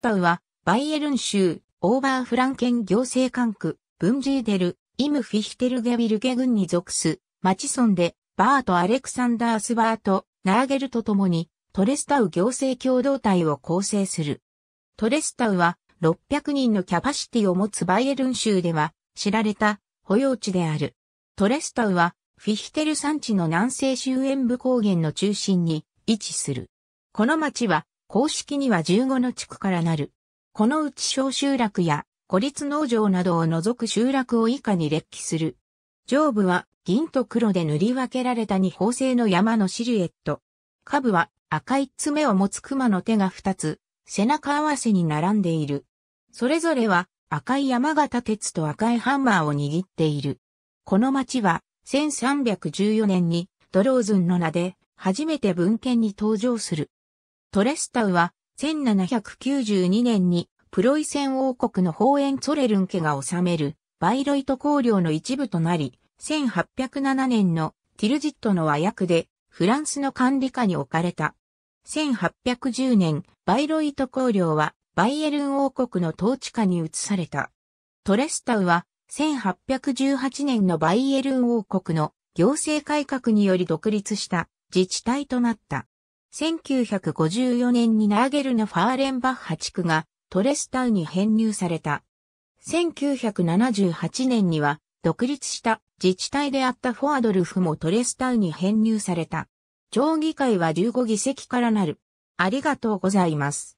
タウは、バイエルン州、オーバーフランケン行政管区、ブンジーデル、イム・フィヒテルゲ・ビルゲ軍に属す、マチソンで、バート・アレクサンダース・バート、ナーゲルと共に、トレスタウ行政共同体を構成する。トレスタウは、600人のキャパシティを持つバイエルン州では、知られた、保養地である。トレスタウは、フィヒテル山地の南西周縁部高原の中心に位置する。この町は公式には15の地区からなる。このうち小集落や孤立農場などを除く集落を以下に列記する。上部は銀と黒で塗り分けられた二方製の山のシルエット。下部は赤い爪を持つ熊の手が二つ、背中合わせに並んでいる。それぞれは赤い山形鉄と赤いハンマーを握っている。この町は1314年にドローズンの名で初めて文献に登場する。トレスタウは、1792年に、プロイセン王国のホーエンツォレルン家が治める、バイロイト公領の一部となり、1807年のティルジットの和訳で、フランスの管理下に置かれた。1810年、バイロイト公領は、バイエルン王国の統治下に移された。トレスタウは、1818年のバイエルン王国の行政改革により独立した自治体となった。1954年にナーゲルのファーレンバッハ地区がトレスタウに編入された。1978年には独立した自治体であったフォアドルフもトレスタウに編入された。町議会は15議席からなる。ありがとうございます。